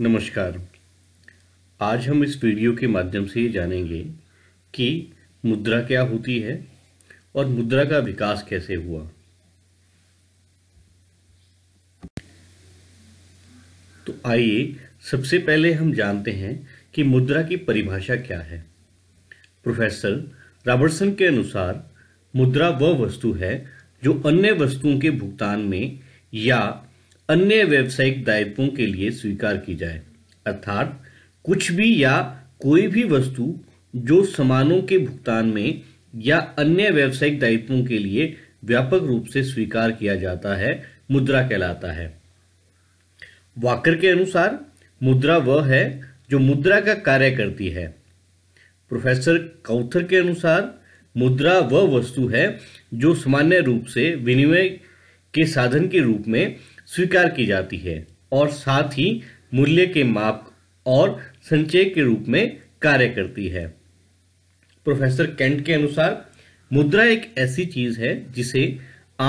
नमस्कार आज हम इस वीडियो के माध्यम से ये जानेंगे कि मुद्रा क्या होती है और मुद्रा का विकास कैसे हुआ तो आइए सबसे पहले हम जानते हैं कि मुद्रा की परिभाषा क्या है प्रोफेसर रॉबर्टसन के अनुसार मुद्रा वह वस्तु है जो अन्य वस्तुओं के भुगतान में या अन्य व्यावसायिक दायित्वों के लिए स्वीकार की जाए अर्थात कुछ भी या कोई भी वस्तु जो सामानों के भुगतान में या अन्य व्यावसायिक दायित्वों के लिए व्यापक रूप से स्वीकार किया जाता है मुद्रा कहलाता है वाकर के अनुसार मुद्रा वह है जो मुद्रा का कार्य करती है प्रोफेसर कौथर के अनुसार मुद्रा वह वस्तु है जो सामान्य रूप से विनिमय के साधन के रूप में स्वीकार की जाती है और साथ ही मूल्य के माप और संचय के रूप में कार्य करती है प्रोफेसर कैंट के अनुसार मुद्रा एक ऐसी चीज है जिसे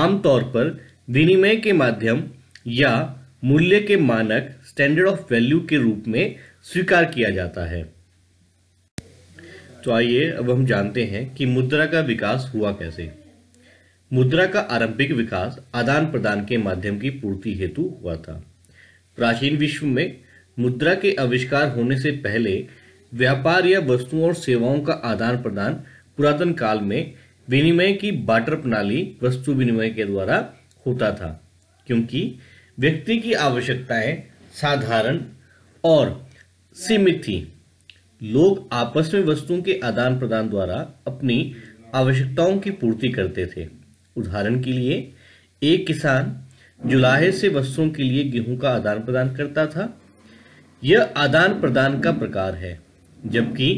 आमतौर पर विनिमय के माध्यम या मूल्य के मानक स्टैंडर्ड ऑफ वैल्यू के रूप में स्वीकार किया जाता है तो आइए अब हम जानते हैं कि मुद्रा का विकास हुआ कैसे मुद्रा का आरंभिक विकास आदान प्रदान के माध्यम की पूर्ति हेतु हुआ था प्राचीन विश्व में मुद्रा के आविष्कार होने से पहले व्यापार या वस्तुओं और सेवाओं का आदान प्रदान पुरातन काल में विनिमय की बाटर प्रणाली वस्तु विनिमय के द्वारा होता था क्योंकि व्यक्ति की आवश्यकताएं साधारण और सीमित थी लोग आपस में वस्तुओं के आदान प्रदान द्वारा अपनी आवश्यकताओं की पूर्ति करते थे उदाहरण के लिए एक किसान जुलाहे से वस्त्रों के लिए गेहूं का आदान प्रदान करता था यह आदान प्रदान का प्रकार है जबकि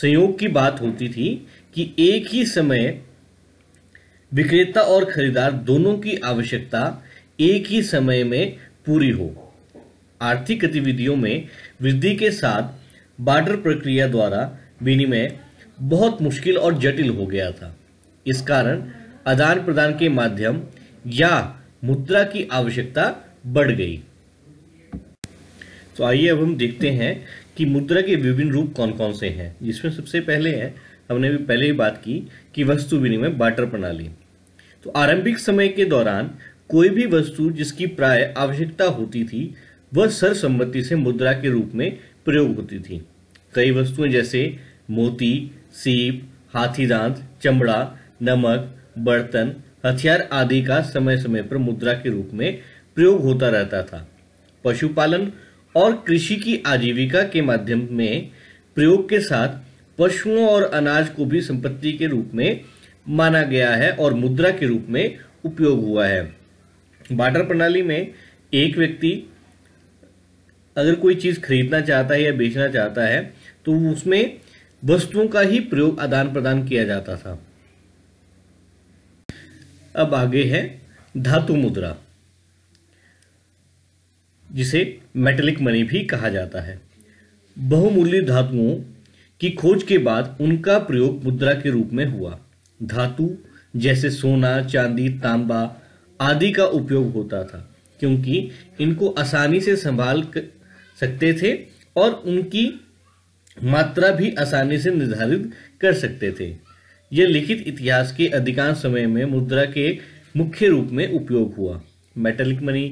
संयोग की बात होती थी कि एक ही समय विक्रेता और खरीदार दोनों की आवश्यकता एक ही समय में पूरी हो आर्थिक गतिविधियों में वृद्धि के साथ बार्डर प्रक्रिया द्वारा विनिमय बहुत मुश्किल और जटिल हो गया था इस कारण आदान प्रदान के माध्यम या मुद्रा की आवश्यकता बढ़ गई तो आइए अब हम देखते हैं कि मुद्रा के विभिन्न रूप कौन कौन से हैं जिसमें सबसे पहले है हमने भी पहले ही बात की कि वस्तु विनिमय बाटर प्रणाली तो आरंभिक समय के दौरान कोई भी वस्तु जिसकी प्राय आवश्यकता होती थी वह सर्वसम्मति से मुद्रा के रूप में प्रयोग होती थी कई वस्तुएं जैसे मोती सीप हाथी दांत चमड़ा नमक बर्तन हथियार आदि का समय समय पर मुद्रा के रूप में प्रयोग होता रहता था पशुपालन और कृषि की आजीविका के माध्यम में प्रयोग के साथ पशुओं और अनाज को भी संपत्ति के रूप में माना गया है और मुद्रा के रूप में उपयोग हुआ है बाटर प्रणाली में एक व्यक्ति अगर कोई चीज़ खरीदना चाहता है या बेचना चाहता है तो उसमें वस्तुओं का ही प्रयोग आदान प्रदान किया जाता था अब आगे है धातु मुद्रा जिसे मेटलिक मनी भी कहा जाता है बहुमूल्य धातुओं की खोज के बाद उनका प्रयोग मुद्रा के रूप में हुआ धातु जैसे सोना चांदी तांबा आदि का उपयोग होता था क्योंकि इनको आसानी से संभाल सकते थे और उनकी मात्रा भी आसानी से निर्धारित कर सकते थे यह लिखित इतिहास के अधिकांश समय में मुद्रा के मुख्य रूप में उपयोग हुआ मेटेलिक मनी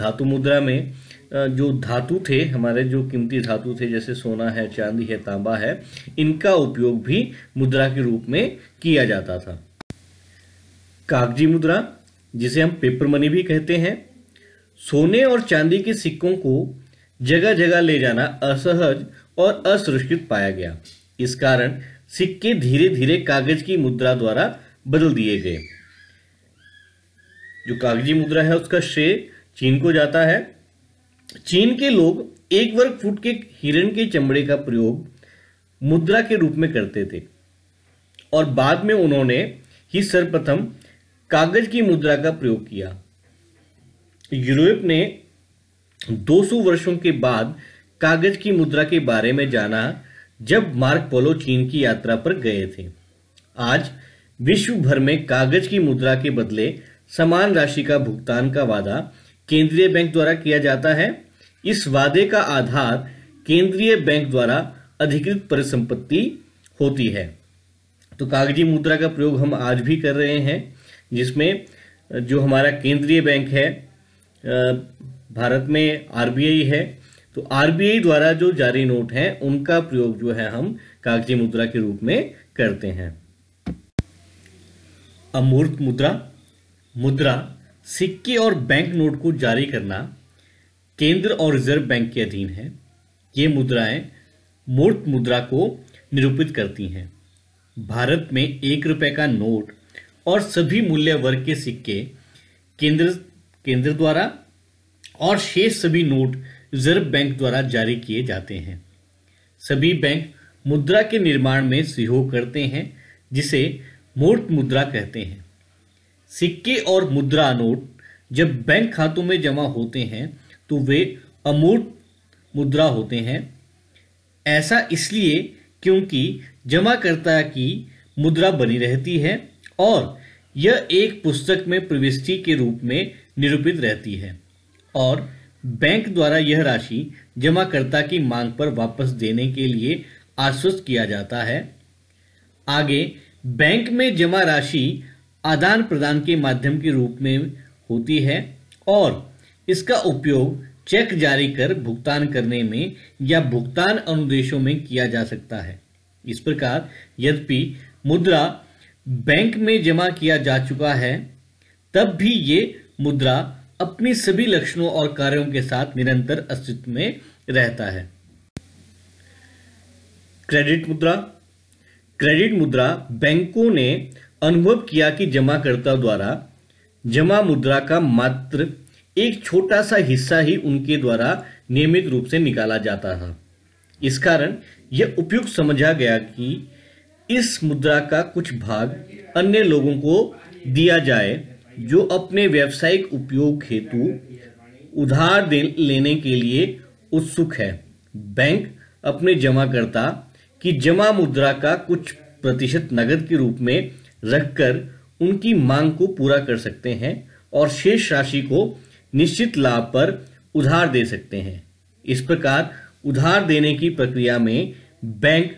धातु मुद्रा में जो धातु थे हमारे जो कीमती धातु थे जैसे सोना है चांदी है तांबा है इनका उपयोग भी मुद्रा के रूप में किया जाता था कागजी मुद्रा जिसे हम पेपर मनी भी कहते हैं सोने और चांदी के सिक्कों को जगह जगह ले जाना असहज और असुरक्षित पाया गया इस कारण सिक्के धीरे धीरे कागज की मुद्रा द्वारा बदल दिए गए जो कागजी मुद्रा है उसका श्रेय चीन को जाता है चीन के लोग एक वर्ग फुट के हिरण के चमड़े का प्रयोग मुद्रा के रूप में करते थे और बाद में उन्होंने ही सर्वप्रथम कागज की मुद्रा का प्रयोग किया यूरोप ने 200 वर्षों के बाद कागज की मुद्रा के बारे में जाना जब मार्क पोलो चीन की यात्रा पर गए थे आज विश्व भर में कागज की मुद्रा के बदले समान राशि का भुगतान का वादा केंद्रीय बैंक द्वारा किया जाता है इस वादे का आधार केंद्रीय बैंक द्वारा अधिकृत परिसंपत्ति होती है तो कागजी मुद्रा का प्रयोग हम आज भी कर रहे हैं जिसमें जो हमारा केंद्रीय बैंक है भारत में आरबीआई है तो आरबीआई द्वारा जो जारी नोट हैं उनका प्रयोग जो है हम कागजी मुद्रा के रूप में करते हैं अमूर्त मुद्रा मुद्रा सिक्के और बैंक नोट को जारी करना केंद्र और रिजर्व बैंक के अधीन है ये मुद्राएं मूर्त मुद्रा को निरूपित करती हैं भारत में एक रुपए का नोट और सभी मूल्य वर्ग के सिक्के केंद्र केंद्र द्वारा और शेष सभी नोट रिजर्व बैंक द्वारा जारी किए जाते हैं सभी बैंक मुद्रा के निर्माण में सहयोग करते हैं जिसे मूर्त मुद्रा कहते हैं सिक्के और मुद्रा नोट जब बैंक खातों में जमा होते हैं तो वे अमूर्त मुद्रा होते हैं ऐसा इसलिए क्योंकि जमाकर्ता की मुद्रा बनी रहती है और यह एक पुस्तक में प्रविष्टि के रूप में निरूपित रहती है और बैंक द्वारा यह राशि जमाकर्ता की मांग पर वापस देने के लिए आश्वस्त किया जाता है आगे बैंक में जमा राशि आदान प्रदान के माध्यम के रूप में होती है और इसका उपयोग चेक जारी कर भुगतान करने में या भुगतान अनुदेशों में किया जा सकता है इस प्रकार यद्यपि मुद्रा बैंक में जमा किया जा चुका है तब भी ये मुद्रा अपनी सभी लक्षणों और कार्यों के साथ निरंतर अस्तित्व में रहता है क्रेडिट मुद्रा क्रेडिट मुद्रा बैंकों ने अनुभव किया कि जमाकर्ता द्वारा जमा मुद्रा का मात्र एक छोटा सा हिस्सा ही उनके द्वारा नियमित रूप से निकाला जाता था इस कारण यह उपयुक्त समझा गया कि इस मुद्रा का कुछ भाग अन्य लोगों को दिया जाए जो अपने व्यावसायिक उपयोग हेतु उधार लेने के लिए उत्सुक है बैंक अपने जमाकर्ता की जमा मुद्रा का कुछ प्रतिशत नगद के रूप में रखकर उनकी मांग को पूरा कर सकते हैं और शेष राशि को निश्चित लाभ पर उधार दे सकते हैं इस प्रकार उधार देने की प्रक्रिया में बैंक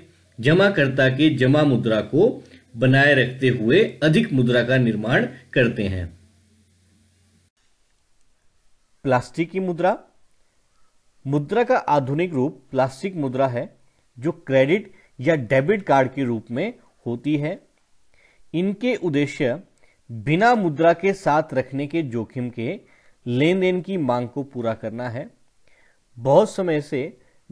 जमाकर्ता के जमा मुद्रा को बनाए रखते हुए अधिक मुद्रा का निर्माण करते हैं प्लास्टिक की मुद्रा मुद्रा का आधुनिक रूप प्लास्टिक मुद्रा है जो क्रेडिट या डेबिट कार्ड के रूप में होती है इनके उद्देश्य बिना मुद्रा के साथ रखने के जोखिम के लेन देन की मांग को पूरा करना है बहुत समय से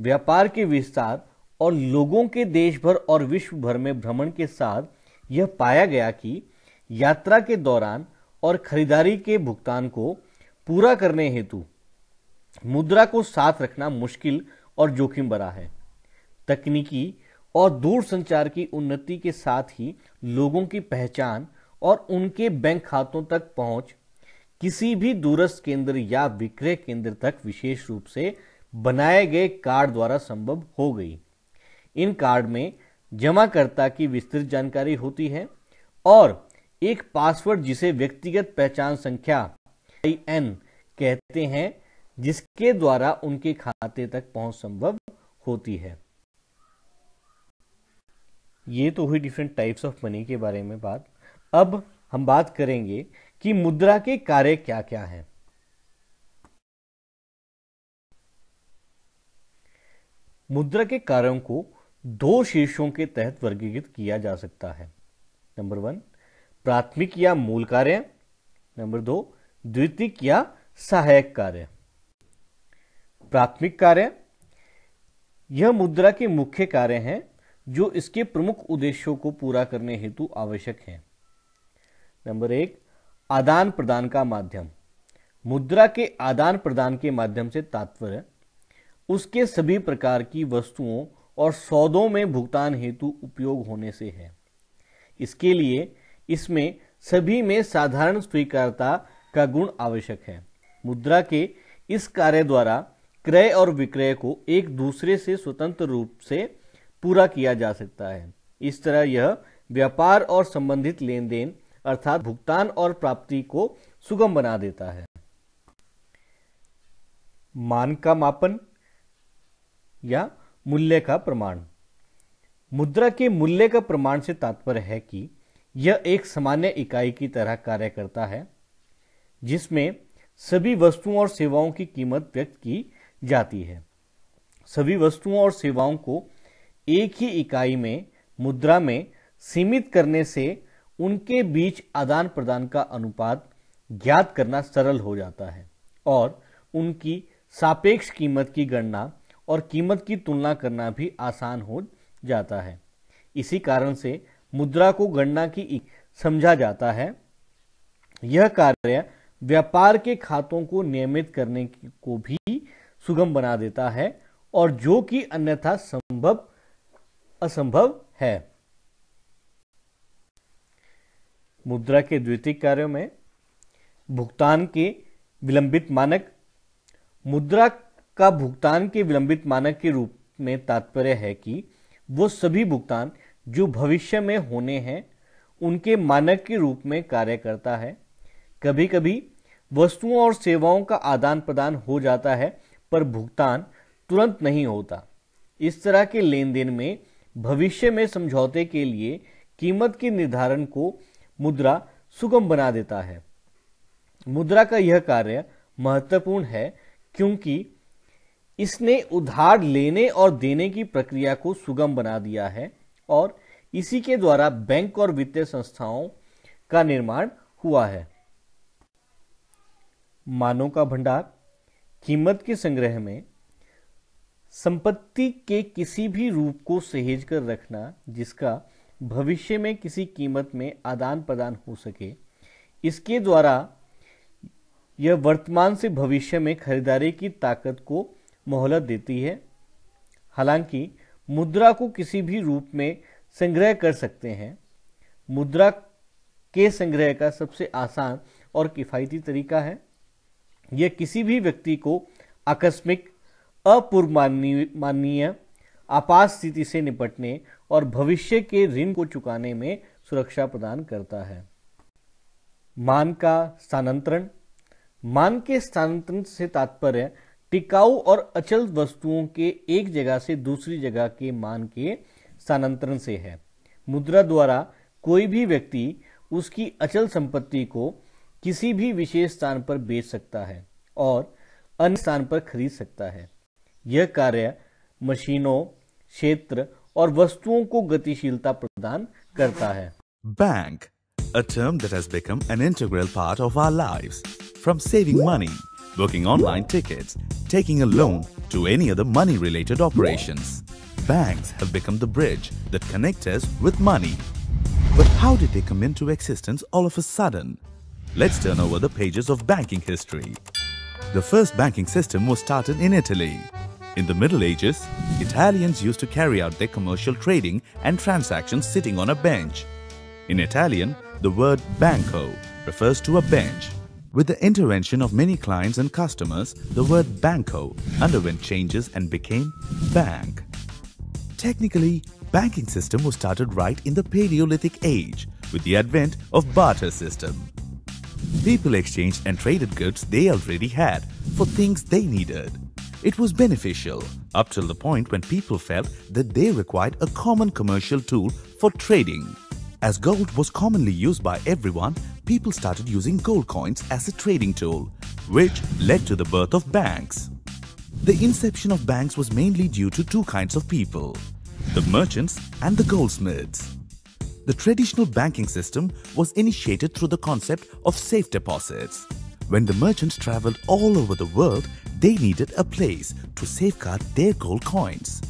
व्यापार के विस्तार और लोगों के देश भर और विश्व भर में भ्रमण के साथ यह पाया गया कि यात्रा के दौरान और खरीदारी के भुगतान को पूरा करने हेतु मुद्रा को साथ रखना मुश्किल और जोखिम भरा है तकनीकी और दूरसंचार की उन्नति के साथ ही लोगों की पहचान और उनके बैंक खातों तक पहुंच किसी भी दूरस्थ केंद्र या विक्रय केंद्र तक विशेष रूप से बनाए गए कार्ड द्वारा संभव हो गई इन कार्ड में जमाकर्ता की विस्तृत जानकारी होती है और एक पासवर्ड जिसे व्यक्तिगत पहचान संख्या आई एन कहते हैं जिसके द्वारा उनके खाते तक पहुंच संभव होती है ये तो हुई डिफरेंट टाइप्स ऑफ मनी के बारे में बात अब हम बात करेंगे कि मुद्रा के कार्य क्या क्या हैं मुद्रा के कार्यों को दो शीर्षों के तहत वर्गीकृत किया जा सकता है नंबर वन प्राथमिक या मूल कार्य नंबर दो द्वितीय या सहायक कार्य प्राथमिक कार्य यह मुद्रा के मुख्य कार्य हैं जो इसके प्रमुख उद्देश्यों को पूरा करने हेतु आवश्यक हैं नंबर एक आदान प्रदान का माध्यम मुद्रा के आदान प्रदान के माध्यम से तात्पर्य उसके सभी प्रकार की वस्तुओं और सौदों में भुगतान हेतु उपयोग होने से है इसके लिए इसमें सभी में साधारण स्वीकारता का गुण आवश्यक है मुद्रा के इस कार्य द्वारा क्रय और विक्रय को एक दूसरे से स्वतंत्र रूप से पूरा किया जा सकता है इस तरह यह व्यापार और संबंधित लेन देन अर्थात भुगतान और प्राप्ति को सुगम बना देता है मान का मापन या मूल्य का प्रमाण मुद्रा के मूल्य का प्रमाण से तात्पर्य है कि यह एक सामान्य इकाई की तरह कार्य करता है जिसमें सभी वस्तुओं और सेवाओं की कीमत व्यक्त की जाती है सभी वस्तुओं और सेवाओं को एक ही इकाई में मुद्रा में सीमित करने से उनके बीच आदान प्रदान का अनुपात ज्ञात करना सरल हो जाता है और उनकी सापेक्ष कीमत की गणना और कीमत की तुलना करना भी आसान हो जाता है इसी कारण से मुद्रा को गणना की समझा जाता है यह कार्य व्यापार के खातों को नियमित करने को भी सुगम बना देता है और जो कि अन्यथा संभव असंभव है मुद्रा के द्वितीय कार्यों में भुगतान के विलंबित मानक मुद्रा का भुगतान के विलंबित मानक के रूप में तात्पर्य है कि वो सभी भुगतान जो भविष्य में होने हैं उनके मानक के रूप में कार्य करता है कभी कभी वस्तुओं और सेवाओं का आदान प्रदान हो जाता है पर भुगतान तुरंत नहीं होता इस तरह के लेन देन में भविष्य में समझौते के लिए कीमत के निर्धारण को मुद्रा सुगम बना देता है मुद्रा का यह कार्य महत्वपूर्ण है क्योंकि इसने उधार लेने और देने की प्रक्रिया को सुगम बना दिया है और इसी के द्वारा बैंक और वित्तीय संस्थाओं का निर्माण हुआ है मानों का भंडार कीमत के संग्रह में संपत्ति के किसी भी रूप को सहेज कर रखना जिसका भविष्य में किसी कीमत में आदान प्रदान हो सके इसके द्वारा यह वर्तमान से भविष्य में खरीदारी की ताकत को मोहलत देती है हालांकि मुद्रा को किसी भी रूप में संग्रह कर सकते हैं मुद्रा के संग्रह का सबसे आसान और किफ़ायती तरीका है यह किसी भी व्यक्ति को आकस्मिक माननीय आपात स्थिति से निपटने और भविष्य के ऋण को चुकाने में सुरक्षा प्रदान करता है मान का स्थानांतरण मान के स्थानांतरण से तात्पर्य टिकाऊ और अचल वस्तुओं के एक जगह से दूसरी जगह के मान के स्थानांतरण से है मुद्रा द्वारा कोई भी व्यक्ति उसकी अचल संपत्ति को किसी भी विशेष स्थान पर बेच सकता है और अन्य स्थान पर खरीद सकता है यह कार्य मशीनों क्षेत्र और वस्तुओं को गतिशीलता प्रदान करता है bank a term that has become an integral part of our lives from saving money booking online tickets, taking a loan to any other money-related operations. Banks have become the bridge that connect us with money. But how did they come into existence all of a sudden? Let's turn over the pages of banking history. The first banking system was started in Italy. In the Middle Ages, Italians used to carry out their commercial trading and transactions sitting on a bench. In Italian, the word banco refers to a bench with the intervention of many clients and customers, the word Banco underwent changes and became Bank. Technically, banking system was started right in the Paleolithic age with the advent of barter system. People exchanged and traded goods they already had for things they needed. It was beneficial up till the point when people felt that they required a common commercial tool for trading. As gold was commonly used by everyone, people started using gold coins as a trading tool, which led to the birth of banks. The inception of banks was mainly due to two kinds of people the merchants and the goldsmiths. The traditional banking system was initiated through the concept of safe deposits. When the merchants traveled all over the world, they needed a place to safeguard their gold coins.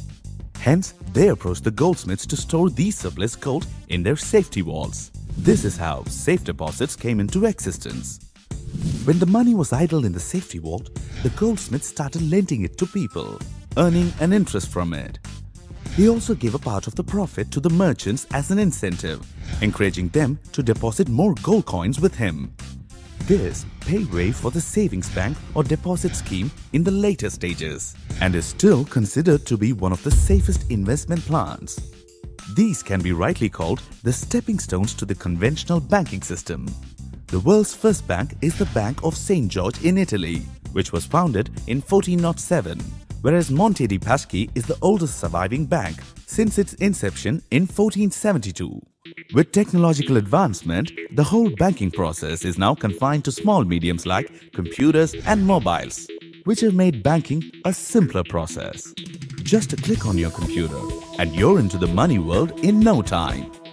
Hence, they approached the goldsmiths to store these surplus gold in their safety vaults. This is how safe deposits came into existence. When the money was idle in the safety vault, the goldsmith started lending it to people, earning an interest from it. He also gave a part of the profit to the merchants as an incentive, encouraging them to deposit more gold coins with him. This paved way for the savings bank or deposit scheme in the later stages and is still considered to be one of the safest investment plans. These can be rightly called the stepping stones to the conventional banking system. The world's first bank is the Bank of St. George in Italy, which was founded in 1407, whereas Monte di Paschi is the oldest surviving bank since its inception in 1472. With technological advancement, the whole banking process is now confined to small mediums like computers and mobiles, which have made banking a simpler process. Just a click on your computer and you're into the money world in no time.